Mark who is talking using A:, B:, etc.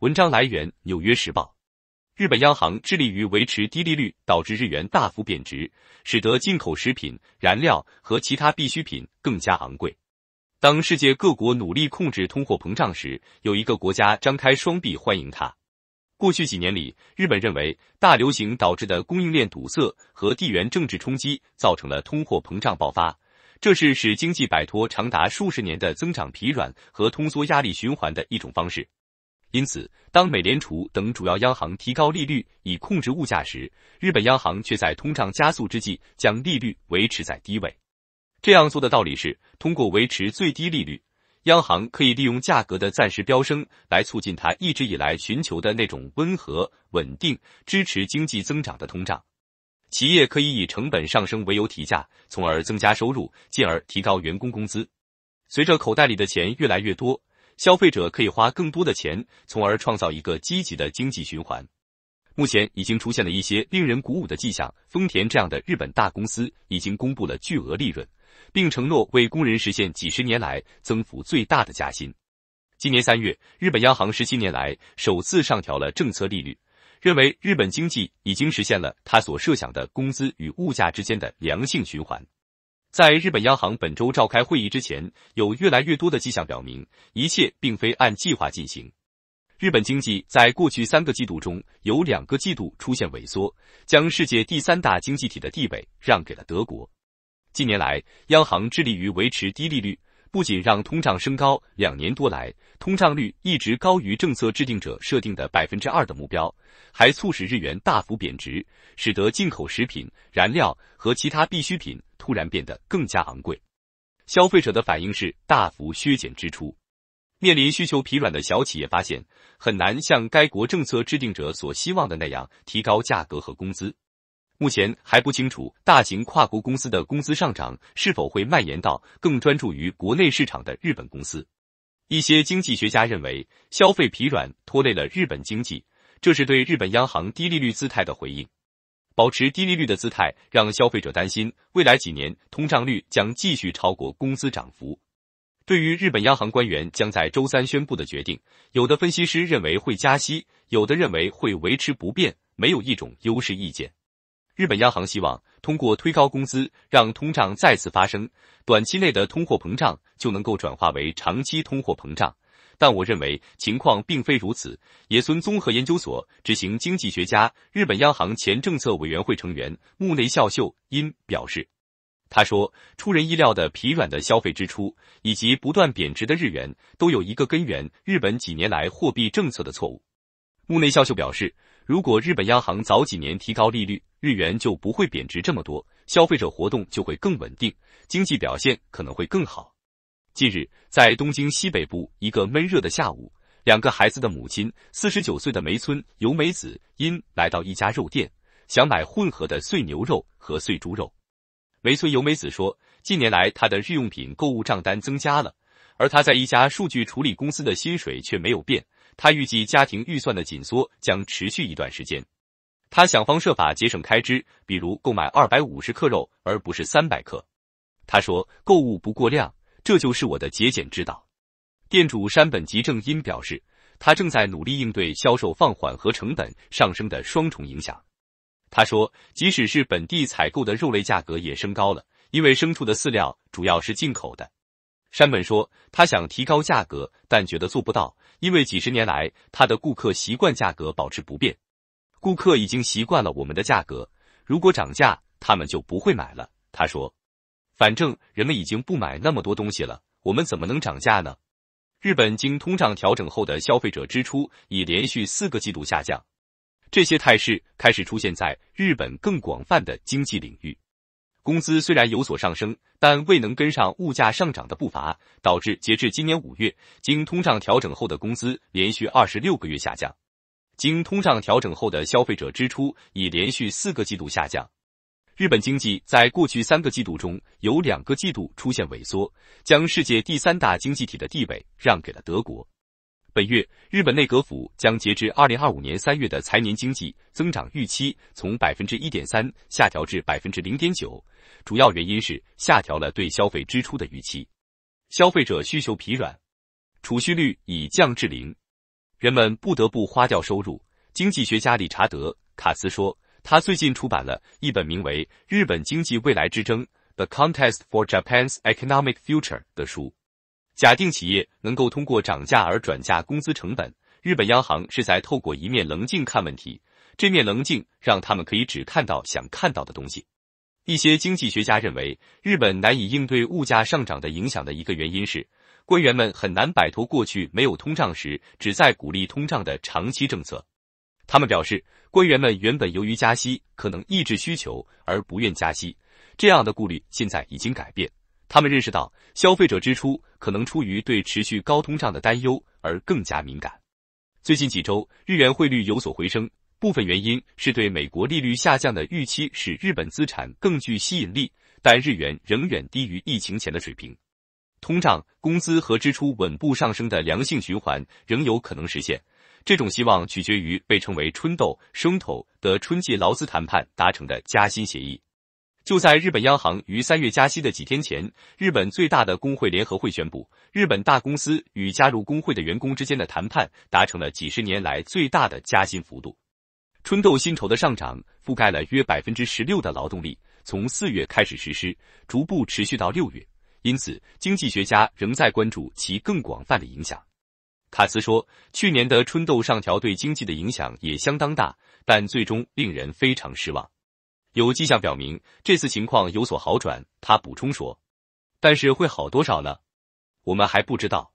A: 文章来源《纽约时报》。日本央行致力于维持低利率，导致日元大幅贬值，使得进口食品、燃料和其他必需品更加昂贵。当世界各国努力控制通货膨胀时，有一个国家张开双臂欢迎它。过去几年里，日本认为大流行导致的供应链堵塞和地缘政治冲击造成了通货膨胀爆发，这是使经济摆脱长达数十年的增长疲软和通缩压力循环的一种方式。因此，当美联储等主要央行提高利率以控制物价时，日本央行却在通胀加速之际将利率维持在低位。这样做的道理是，通过维持最低利率，央行可以利用价格的暂时飙升来促进它一直以来寻求的那种温和、稳定、支持经济增长的通胀。企业可以以成本上升为由提价，从而增加收入，进而提高员工工资。随着口袋里的钱越来越多。消费者可以花更多的钱，从而创造一个积极的经济循环。目前已经出现了一些令人鼓舞的迹象。丰田这样的日本大公司已经公布了巨额利润，并承诺为工人实现几十年来增幅最大的加薪。今年三月，日本央行十七年来首次上调了政策利率，认为日本经济已经实现了他所设想的工资与物价之间的良性循环。在日本央行本周召开会议之前，有越来越多的迹象表明，一切并非按计划进行。日本经济在过去三个季度中有两个季度出现萎缩，将世界第三大经济体的地位让给了德国。近年来，央行致力于维持低利率，不仅让通胀升高，两年多来通胀率一直高于政策制定者设定的百分之二的目标，还促使日元大幅贬值，使得进口食品、燃料和其他必需品。突然变得更加昂贵，消费者的反应是大幅削减支出。面临需求疲软的小企业发现很难像该国政策制定者所希望的那样提高价格和工资。目前还不清楚大型跨国公司的工资上涨是否会蔓延到更专注于国内市场的日本公司。一些经济学家认为，消费疲软拖累了日本经济，这是对日本央行低利率姿态的回应。保持低利率的姿态，让消费者担心未来几年通胀率将继续超过工资涨幅。对于日本央行官员将在周三宣布的决定，有的分析师认为会加息，有的认为会维持不变，没有一种优势意见。日本央行希望通过推高工资，让通胀再次发生，短期内的通货膨胀就能够转化为长期通货膨胀。但我认为情况并非如此。野村综合研究所执行经济学家、日本央行前政策委员会成员木内孝秀因表示，他说：“出人意料的疲软的消费支出以及不断贬值的日元都有一个根源——日本几年来货币政策的错误。”木内孝秀表示，如果日本央行早几年提高利率，日元就不会贬值这么多，消费者活动就会更稳定，经济表现可能会更好。近日，在东京西北部一个闷热的下午，两个孩子的母亲，四十九岁的梅村由美子，因来到一家肉店，想买混合的碎牛肉和碎猪肉。梅村由美子说：“近年来，她的日用品购物账单增加了，而她在一家数据处理公司的薪水却没有变。她预计家庭预算的紧缩将持续一段时间。她想方设法节省开支，比如购买二百五十克肉而不是三百克。她说：‘购物不过量。’”这就是我的节俭之道，店主山本吉正因表示，他正在努力应对销售放缓和成本上升的双重影响。他说，即使是本地采购的肉类价格也升高了，因为牲畜的饲料主要是进口的。山本说，他想提高价格，但觉得做不到，因为几十年来他的顾客习惯价格保持不变。顾客已经习惯了我们的价格，如果涨价，他们就不会买了。他说。反正人们已经不买那么多东西了，我们怎么能涨价呢？日本经通胀调整后的消费者支出已连续四个季度下降，这些态势开始出现在日本更广泛的经济领域。工资虽然有所上升，但未能跟上物价上涨的步伐，导致截至今年五月，经通胀调整后的工资连续二十六个月下降。经通胀调整后的消费者支出已连续四个季度下降。日本经济在过去三个季度中有两个季度出现萎缩，将世界第三大经济体的地位让给了德国。本月，日本内阁府将截至二零二五年三月的财年经济增长预期从百分之一点三下调至百分之零点九，主要原因是下调了对消费支出的预期。消费者需求疲软，储蓄率已降至零，人们不得不花掉收入。经济学家理查德·卡斯说。他最近出版了一本名为《日本经济未来之争》（The Contest for Japan's Economic Future） 的书。假定企业能够通过涨价而转嫁工资成本，日本央行是在透过一面棱镜看问题，这面棱镜让他们可以只看到想看到的东西。一些经济学家认为，日本难以应对物价上涨的影响的一个原因是，官员们很难摆脱过去没有通胀时只在鼓励通胀的长期政策。他们表示，官员们原本由于加息可能抑制需求而不愿加息，这样的顾虑现在已经改变。他们认识到，消费者支出可能出于对持续高通胀的担忧而更加敏感。最近几周，日元汇率有所回升，部分原因是对美国利率下降的预期使日本资产更具吸引力。但日元仍远低于疫情前的水平。通胀、工资和支出稳步上升的良性循环仍有可能实现。这种希望取决于被称为“春豆”生头的春季劳资谈判达成的加薪协议。就在日本央行于三月加息的几天前，日本最大的工会联合会宣布，日本大公司与加入工会的员工之间的谈判达成了几十年来最大的加薪幅度。春豆薪酬的上涨覆盖了约百分之十六的劳动力，从四月开始实施，逐步持续到六月。因此，经济学家仍在关注其更广泛的影响。卡斯说，去年的春豆上调对经济的影响也相当大，但最终令人非常失望。有迹象表明，这次情况有所好转。他补充说，但是会好多少呢？我们还不知道。